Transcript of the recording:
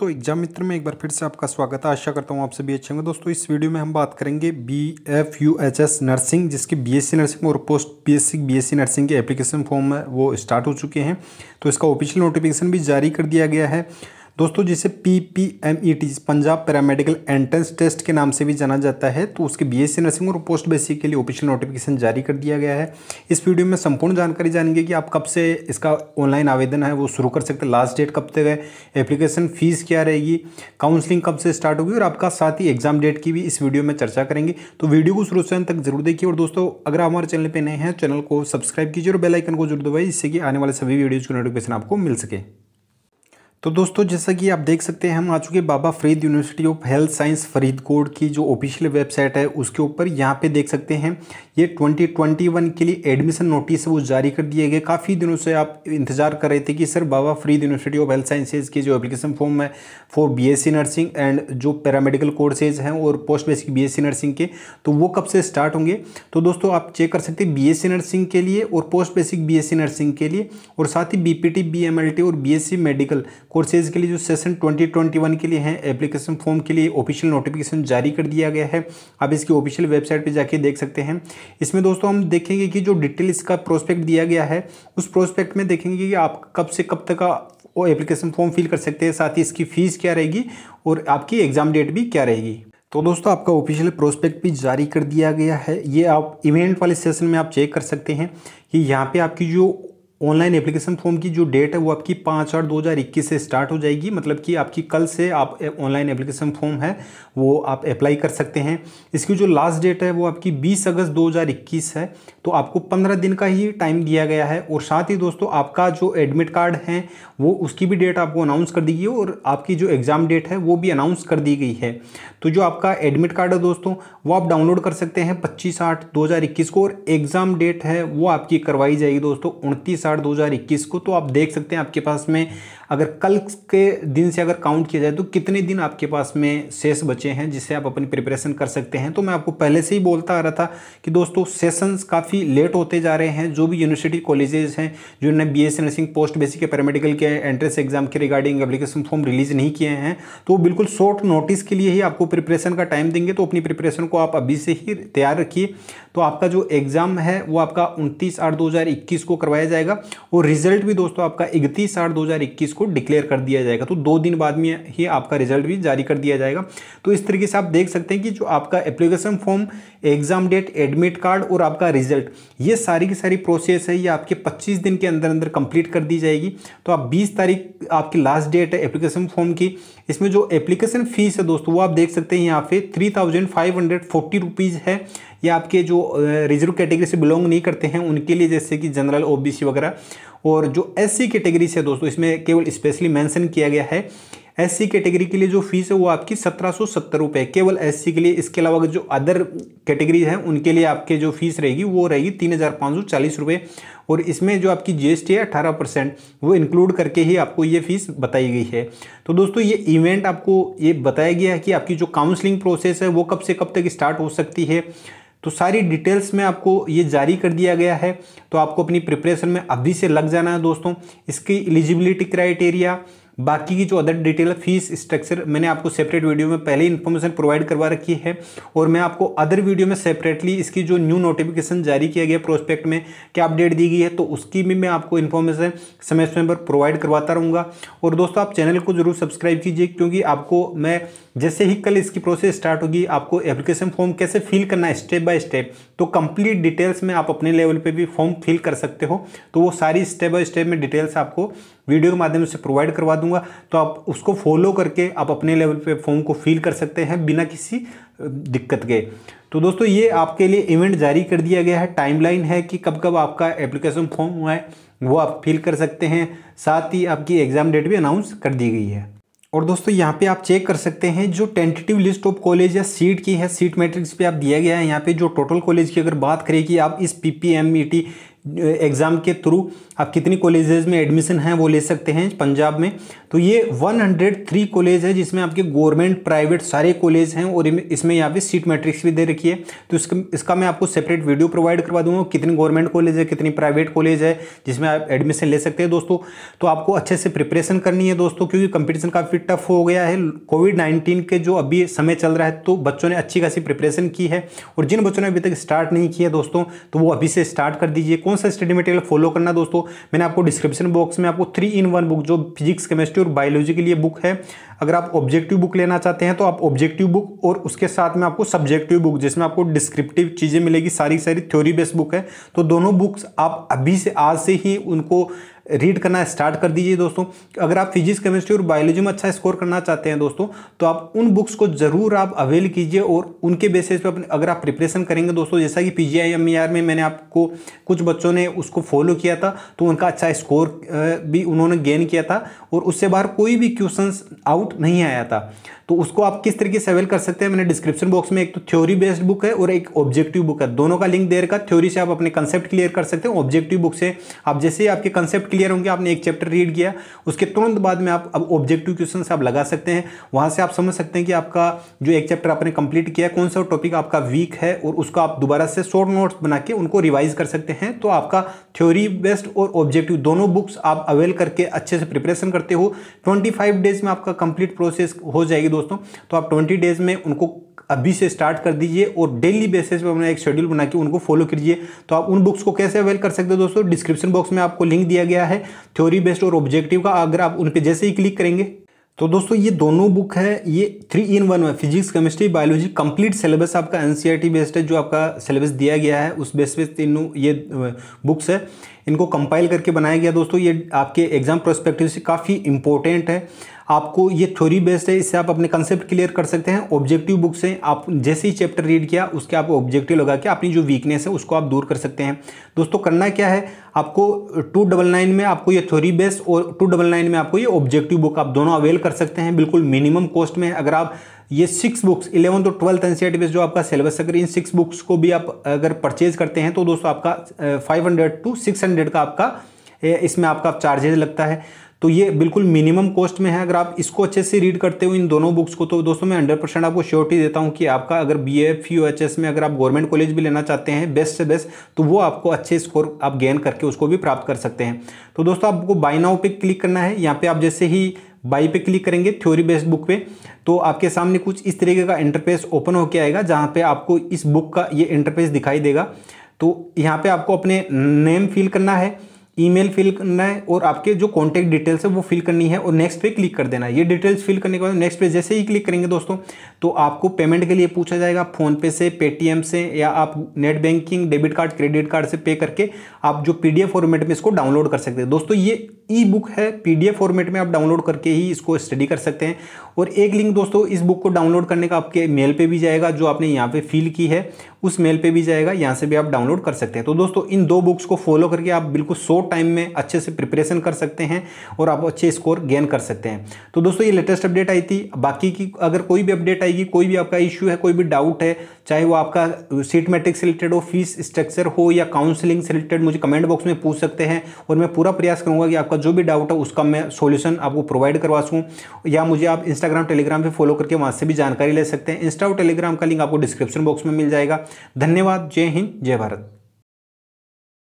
दोस्तों एग्जाम मित्र में एक बार फिर से आपका स्वागत है आशा करता हूँ आप सभी अच्छे होंगे दोस्तों इस वीडियो में हम बात करेंगे B F U H S nursing जिसकी बीएससी नर्सिंग और पोस्ट बीएससी बीएससी नर्सिंग के एप्लीकेशन फॉर्म वो स्टार्ट हो चुके हैं तो इसका ऑफिशियल नोटिफिकेशन भी जारी कर दिया गया है दोस्तों जिसे P P M E T Punjab paramedical entrance test के नाम से भी जाना जाता है तो उसके बी एस सी नर्सिंग और पोस्ट बेसिक के लिए ऑफिशियल नोटिफिकेशन जारी कर दिया गया है इस वीडियो में संपूर्ण जानकारी जानेंगे कि आप कब से इसका ऑनलाइन आवेदन है वो शुरू कर सकते हैं लास्ट डेट कब तक है एप्लीकेशन फ़ीस क्या रहेगी काउंसलिंग कब से स्टार्ट होगी और आपका साथ ही एग्जाम डेट की भी इस वीडियो में चर्चा करेंगे तो वीडियो को शुरू से अंत तक जरूर देखिए और दोस्तों अगर आप हमारे चैनल पर नए हैं चैनल को सब्सक्राइब कीजिए और बेलाइकन को जरूर दबाइए जिससे कि आने वाले सभी वीडियोज़ की नोटिफिकेशन आपको मिल सके तो दोस्तों जैसा कि आप देख सकते हैं हम आ चुके Baba Farid university of health science Faridkot की जो ऑफिशियल वेबसाइट है उसके ऊपर यहाँ पे देख सकते हैं ये 2021 के लिए एडमिशन नोटिस वो जारी कर दिए गए काफ़ी दिनों से आप इंतजार कर रहे थे कि sir Baba Farid university of health sciences की जो एप्लीकेशन फॉर्म है फॉर बी नर्सिंग एंड जो पैरामेडिकल कोर्सेज हैं और पोस्ट बेसिक बी नर्सिंग के तो वो कब से स्टार्ट होंगे तो दोस्तों आप चेक कर सकते हैं बी नर्सिंग के लिए और पोस्ट बेसिक बी नर्सिंग के लिए और साथ ही बी पी और बी मेडिकल कोर्सेज के लिए जो सेशन 2021 के लिए हैं एप्लीकेशन फॉर्म के लिए ऑफिशियल नोटिफिकेशन जारी कर दिया गया है आप इसकी ऑफिशियल वेबसाइट पर जाके देख सकते हैं इसमें दोस्तों हम देखेंगे कि जो डिटेल इसका प्रोस्पेक्ट दिया गया है उस प्रोस्पेक्ट में देखेंगे कि आप कब से कब तक वो एप्लीकेशन फॉर्म फिल कर सकते हैं साथ ही इसकी फ़ीस क्या रहेगी और आपकी एग्ज़ाम डेट भी क्या रहेगी तो दोस्तों आपका ऑफिशियल प्रोस्पेक्ट भी जारी कर दिया गया है ये आप इवेंट वाले सेशन में आप चेक कर सकते हैं कि यहाँ पे आपकी जो ऑनलाइन एप्लीकेशन फॉर्म की जो डेट है वो आपकी पाँच आठ दो हज़ार इक्कीस से स्टार्ट हो जाएगी मतलब कि आपकी कल से आप ऑनलाइन एप्लीकेशन फॉर्म है वो आप अप्लाई कर सकते हैं इसकी जो लास्ट डेट है वो आपकी बीस अगस्त दो हज़ार इक्कीस है तो आपको पंद्रह दिन का ही टाइम दिया गया है और साथ ही दोस्तों आपका जो एडमिट कार्ड है वो उसकी भी डेट आपको अनाउंस कर दी गई और आपकी जो एग्ज़ाम डेट है वो भी अनाउंस कर दी गई है तो जो आपका एडमिट कार्ड है दोस्तों वो आप डाउनलोड कर सकते हैं पच्चीस आठ दो हज़ार इक्कीस को और एग्ज़ाम डेट है वो आपकी करवाई जाएगी दोस्तों उनतीस आठ दो हज़ार इक्कीस को तो आप देख सकते हैं आपके पास में अगर कल के दिन से अगर काउंट किया जाए तो कितने दिन आपके पास में सेस बचे हैं जिससे आप अपनी प्रिपरेशन कर सकते हैं तो मैं आपको पहले से ही बोलता आ रहा था कि दोस्तों सेशंस काफ़ी लेट होते जा रहे हैं जो भी यूनिवर्सिटी कॉलेजेस हैं जिन्होंने B S nursing post basic या पैरामेडिकल के एंट्रेंस एग्जाम के रिगार्डिंग एप्लीकेशन फॉर्म रिलीज नहीं किए हैं तो बिल्कुल शॉर्ट नोटिस के लिए ही आपको प्रिपरेशन का टाइम देंगे तो अपनी प्रिपरेशन को आप अभी से ही तैयार रखिए तो आपका जो एग्ज़ाम है वो आपका उनतीस आठ दो को करवाया जाएगा और रिजल्ट भी दोस्तों आपका इकतीस आठ दो को डिक्लेयर कर दिया जाएगा तो दो दिन बाद में ही आपका रिजल्ट भी जारी कर दिया जाएगा तो इस तरीके से आप देख सकते हैं कि जो आपका application form exam date admit card और आपका रिजल्ट ये सारी की सारी प्रोसेस है ये आपके 25 दिन के अंदर अंदर कंप्लीट कर दी जाएगी तो आप 20 तारीख आपकी लास्ट डेट है एप्लीकेशन फॉर्म की इसमें जो एप्लीकेशन फीस है दोस्तों वो आप देख सकते हैं यहाँ पे three thousand five hundred forty rupees है या आपके जो रिजर्व कैटेगरी से बिलोंग नहीं करते हैं उनके लिए जैसे कि जनरल ओबीसी वगैरह और जो सी कैटेगरी से दोस्तों इसमें केवल स्पेशली मैंसन किया गया है एस सी कैटेगरी के लिए जो फीस है वो आपकी सत्रह सौ सत्तर रुपये केवल सी के लिए इसके अलावा जो अदर कैटेगरी हैं उनके लिए आपके जो फीस रहेगी वो रहेगी तीन हज़ार पाँच सौ चालीस रुपये और इसमें जो आपकी जीएसटी है अठारह परसेंट वो इंक्लूड करके ही आपको ये फीस बताई गई है तो दोस्तों ये इवेंट आपको ये बताया गया है कि आपकी जो काउंसलिंग प्रोसेस है वो कब से कब तक स्टार्ट हो सकती है तो सारी डिटेल्स में आपको ये जारी कर दिया गया है तो आपको अपनी प्रिपरेशन में अभी से लग जाना है दोस्तों इसकी एलिजिबिलिटी क्राइटेरिया बाकी की जो अदर डिटेल है फीस स्ट्रक्चर मैंने आपको सेपरेट वीडियो में पहले इन्फॉर्मेशन प्रोवाइड करवा रखी है और मैं आपको अदर वीडियो में सेपरेटली इसकी जो न्यू नोटिफिकेशन जारी किया गया प्रोस्पेक्ट में क्या अपडेट दी गई है तो उसकी भी मैं आपको इन्फॉर्मेशन समय समय पर प्रोवाइड करवाता रहूँगा और दोस्तों आप चैनल को जरूर सब्सक्राइब कीजिए क्योंकि आपको मैं जैसे ही कल इसकी प्रोसेस स्टार्ट होगी आपको एप्लीकेशन फॉर्म कैसे फिल करना है स्टेप बाय स्टेप तो कंप्लीट डिटेल्स में आप अपने लेवल पे भी फॉर्म फिल कर सकते हो तो वो सारी स्टेप बाय स्टेप में डिटेल्स आपको वीडियो के माध्यम से प्रोवाइड करवा दूंगा तो आप उसको फॉलो करके आप अपने लेवल पर फॉर्म को फिल कर सकते हैं बिना किसी दिक्कत के तो दोस्तों ये आपके लिए इवेंट जारी कर दिया गया है टाइम है कि कब कब आपका एप्लीकेशन फॉर्म हुआ है वो आप फिल कर सकते हैं साथ ही आपकी एग्ज़ाम डेट भी अनाउंस कर दी गई है और दोस्तों यहाँ पे आप चेक कर सकते हैं जो टेंटेटिव लिस्ट ऑफ कॉलेज या सीट की है सीट मैट्रिक्स पे आप दिया गया है यहाँ पे जो टोटल कॉलेज की अगर बात करें कि आप इस P P M E T exam के थ्रू आप कितनी कॉलेजेस में एडमिशन है वो ले सकते हैं पंजाब में तो ये 103 कॉलेज है जिसमें आपके गवर्नमेंट प्राइवेट सारे कॉलेज हैं और इसमें यहाँ पे सीट मैट्रिक्स भी दे रखी है तो इसका इसका मैं आपको सेपरेट वीडियो प्रोवाइड करवा दूंगा कितनी गवर्नमेंट कॉलेज है कितनी प्राइवेट कॉलेज है जिसमें आप एडमिशन ले सकते हैं दोस्तों तो आपको अच्छे से प्रिपरेशन करनी है दोस्तों क्योंकि कंपिटिशन काफ़ी टफ हो गया है कोविड नाइन्टीन के जो अभी समय चल रहा है तो बच्चों ने अच्छी खासी प्रिपरेशन की है और जिन बच्चों ने अभी तक स्टार्ट नहीं किया दोस्तों तो वो अभी से स्टार्ट कर दीजिए कौन सा स्टडी मटेरियल फॉलो करना दोस्तों मैंने आपको डिस्क्रिप्शन बॉक्स में आपको थ्री इन वन बुक जो फिजिक्स केमिस्ट्री और बायोलॉजी के लिए बुक है अगर आप ऑब्जेक्टिव बुक लेना चाहते हैं तो आप ऑब्जेक्टिव बुक और उसके साथ में आपको सब्जेक्टिव बुक जिसमें आपको डिस्क्रिप्टिव चीज़ें मिलेगी सारी सारी थ्योरी बेस्ड बुक है तो दोनों बुक्स आप अभी से आज से ही उनको रीड करना स्टार्ट कर दीजिए दोस्तों अगर आप फिजिक्स केमिस्ट्री और बायोलॉजी में अच्छा स्कोर करना चाहते हैं दोस्तों तो आप उन बुक्स को ज़रूर आप अवेल कीजिए और उनके बेसिस पर अगर आप प्रिपरेशन करेंगे दोस्तों जैसा कि पी जी e में मैंने आपको कुछ बच्चों ने उसको फॉलो किया था तो उनका अच्छा स्कोर भी उन्होंने गेन किया था और उससे बाहर कोई भी क्वेश्चन आउट नहीं आया था तो उसको आप किस तरीके से अवेल कर सकते हैं मैंने डिस्क्रिप्शन बॉक्स में एक तो थ्योरी बेस्ड बुक है और एक ऑब्जेक्टिव बुक है दोनों का लिंक दे रखा थ्योरी से आप अपने कंसेप्ट क्लियर कर सकते हैं ऑब्जेक्टिव बुक से आप जैसे ही आपके कंसेप्ट क्लियर होंगे आपने एक चैप्टर रीड किया उसके तुरंत बाद में आप अब ऑब्जेक्टिव क्वेश्चन आप लगा सकते हैं वहाँ से आप समझ सकते हैं कि आपका जो एक चैप्टर आपने कंप्लीट किया कौन सा टॉपिक आपका वीक है और उसको आप दोबारा से शॉर्ट नोट्स बना के उनको रिवाइज कर सकते हैं तो आपका थ्योरी बेस्ड और ऑब्जेक्टिव दोनों बुक्स आप अवेल करके अच्छे से प्रिपरेशन करते हो ट्वेंटी डेज में आपका कंप्लीट प्रोसेस हो जाएगी दोस्तों तो आप ट्वेंटी डेज में उनको अभी से स्टार्ट कर दीजिए और डेली बेसिस पर अपना एक शेड्यूल बना के उनको फॉलो कीजिए तो आप उन बुक्स को कैसे अवेल कर सकते हो दोस्तों डिस्क्रिप्शन बॉक्स में आपको लिंक दिया गया है थ्योरी बेस्ड और ऑब्जेक्टिव का अगर आप उन पर जैसे ही क्लिक करेंगे तो दोस्तों ये दोनों बुक है ये थ्री इन वन में physics chemistry biology complete syllabus आपका एन बेस्ड e है जो आपका सिलेबस दिया गया है उस बेस पे तीनों ये बुक्स है इनको कंपाइल करके बनाया गया दोस्तों ये आपके एग्जाम प्रोस्पेक्टिव से काफ़ी इंपॉर्टेंट है आपको ये थ्योरी बेस्ड है इससे आप अपने कंसेप्ट क्लियर कर सकते हैं ऑब्जेक्टिव बुक से आप जैसे ही चैप्टर रीड किया उसके आप ऑब्जेक्टिव लगा के अपनी जो वीकनेस है उसको आप दूर कर सकते हैं दोस्तों करना क्या है आपको टू डबल नाइन में आपको ये थ्योरी बेस्ड और टू डबल नाइन में आपको ये ऑब्जेक्टिव बुक आप दोनों अवेल कर सकते हैं बिल्कुल मिनिमम कॉस्ट में अगर आप ये सिक्स बुक्स इलेवंथ और ट्वेल्थ एन सी जो आपका सिलेबस अगर इन सिक्स बुक्स को भी आप अगर परचेज करते हैं तो दोस्तों आपका five hundred to six hundred का आपका इसमें आपका चार्जेज लगता है तो ये बिल्कुल मिनिमम कॉस्ट में है अगर आप इसको अच्छे से रीड करते हो इन दोनों बुक्स को तो दोस्तों मैं हंड्रेड परसेंट आपको श्योरिटी देता हूँ कि आपका अगर B F U H S में अगर आप गवर्नमेंट कॉलेज भी लेना चाहते हैं बेस्ट से बेस्ट तो वो आपको अच्छे स्कोर आप गेन करके उसको भी प्राप्त कर सकते हैं तो दोस्तों आपको बाई नाउ पे क्लिक करना है यहाँ पे आप जैसे ही बाई पे क्लिक करेंगे थ्योरी बेस्ड बुक पे तो आपके सामने कुछ इस तरीके का इंटरफेस ओपन होके आएगा जहाँ पे आपको इस बुक का ये इंटरफेस दिखाई देगा तो यहाँ पे आपको अपने नेम फिल करना है ईमेल फिल करना है और आपके जो कॉन्टैक्ट डिटेल्स है वो फिल करनी है और नेक्स्ट पे क्लिक कर देना है ये डिटेल्स फिल करने के बाद नेक्स्ट पे जैसे ही क्लिक करेंगे दोस्तों तो आपको पेमेंट के लिए पूछा जाएगा फ़ोनपे से पेटीएम से या आप net banking debit card credit card से पे करके आप जो पी फॉर्मेट में इसको डाउनलोड कर सकते हैं दोस्तों ये ई बुक है पीडीएफ फॉर्मेट में आप डाउनलोड करके ही इसको स्टडी कर सकते हैं और एक लिंक दोस्तों इस बुक को डाउनलोड करने का आपके मेल पे भी जाएगा जो आपने यहाँ पे फिल की है उस मेल पे भी जाएगा यहाँ से भी आप डाउनलोड कर सकते हैं तो दोस्तों इन दो बुक्स को फॉलो करके आप बिल्कुल सो टाइम में अच्छे से प्रिपरेशन कर सकते हैं और आप अच्छे स्कोर गेन कर सकते हैं तो दोस्तों ये लेटेस्ट अपडेट आई थी बाकी की अगर कोई भी अपडेट आएगी कोई भी आपका इश्यू है कोई भी डाउट है चाहे वो आपका सीट मैट्रिक से रिलेटेड हो फीस स्ट्रक्चर हो या काउंसिलिंग से रिलेटेड मुझे कमेंट बॉक्स में पूछ सकते हैं और मैं पूरा प्रयास करूँगा कि आपका जो भी डाउट है उसका मैं सोल्यूशन आपको प्रोवाइड करवा सकूँ या मुझे आप इंस्टाग्राम टेलीग्राम पर फॉलो करके वहाँ से भी जानकारी ले सकते हैं इंस्टा और टेलीग्राम का लिंक आपको डिस्क्रिप्शन बॉक्स में मिल जाएगा धन्यवाद जय हिंद जय भारत